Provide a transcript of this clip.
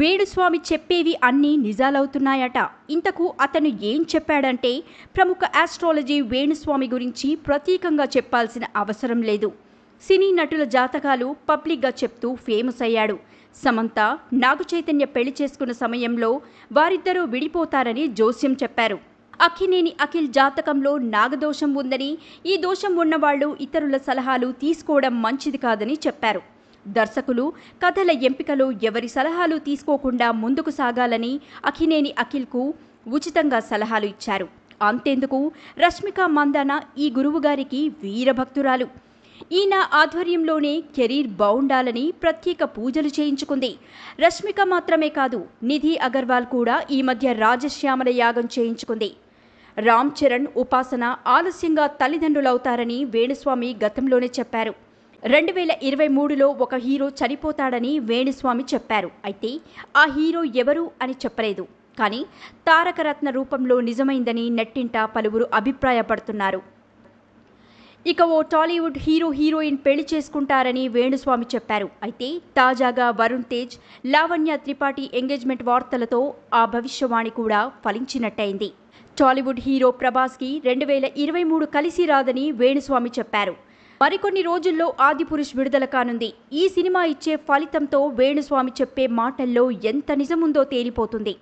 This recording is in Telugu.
వేణుస్వామి చెప్పేవి అన్నీ నిజాలవుతున్నాయట ఇంతకు అతను ఏం చెప్పాడంటే ప్రముఖ ఆస్ట్రాలజీ వేణుస్వామి గురించి ప్రత్యేకంగా చెప్పాల్సిన అవసరం లేదు సినీ నటుల జాతకాలు పబ్లిక్గా చెప్తూ ఫేమస్ అయ్యాడు సమంత నాగు చైతన్య పెళ్లి చేసుకున్న సమయంలో వారిద్దరూ విడిపోతారని జోస్యం చెప్పారు అఖినేని అఖిల్ జాతకంలో నాగదోషం ఉందని ఈ దోషం ఉన్నవాళ్లు ఇతరుల సలహాలు తీసుకోవడం మంచిది కాదని చెప్పారు దర్శకులు కథల ఎంపికలో ఎవరి సలహాలు తీసుకోకుండా ముందుకు సాగాలని అఖినేని అఖిల్కు ఉచితంగా సలహాలు ఇచ్చారు అంతేందుకు రష్మిక మందాన ఈ గురువుగారికి వీరభక్తురాలు ఈయన ఆధ్వర్యంలోనే కెరీర్ బాగుండాలని ప్రత్యేక పూజలు చేయించుకుంది రష్మిక మాత్రమే కాదు నిధి అగర్వాల్ కూడా ఈ మధ్య రాజశ్యామల యాగం చేయించుకుంది రామ్ చరణ్ ఉపాసన ఆలస్యంగా తల్లిదండ్రులవుతారని వేణుస్వామి గతంలోనే చెప్పారు రెండు వేల ఇరవై మూడులో ఒక హీరో చనిపోతాడని వేణుస్వామి చెప్పారు అయితే ఆ హీరో ఎవరు అని చెప్పలేదు కానీ తారకరత్న రూపంలో నిజమైందని నెట్టింట పలువురు అభిప్రాయపడుతున్నారు ఇక ఓ టాలీవుడ్ హీరో హీరోయిన్ పెళ్లి చేసుకుంటారని వేణుస్వామి చెప్పారు అయితే తాజాగా వరుణ్ తేజ్ లావణ్య త్రిపాఠి ఎంగేజ్మెంట్ వార్తలతో ఆ భవిష్యవాణి కూడా ఫలించినట్టయింది టాలీవుడ్ హీరో ప్రభాస్కి రెండు వేల ఇరవై మూడు కలిసి రాదని వేణుస్వామి చెప్పారు మరికొన్ని రోజుల్లో ఆదిపురుష్ విడుదల కానుంది ఈ సినిమా ఇచ్చే ఫలితంతో వేణుస్వామి చెప్పే మాటల్లో ఎంత నిజముందో తేలిపోతుంది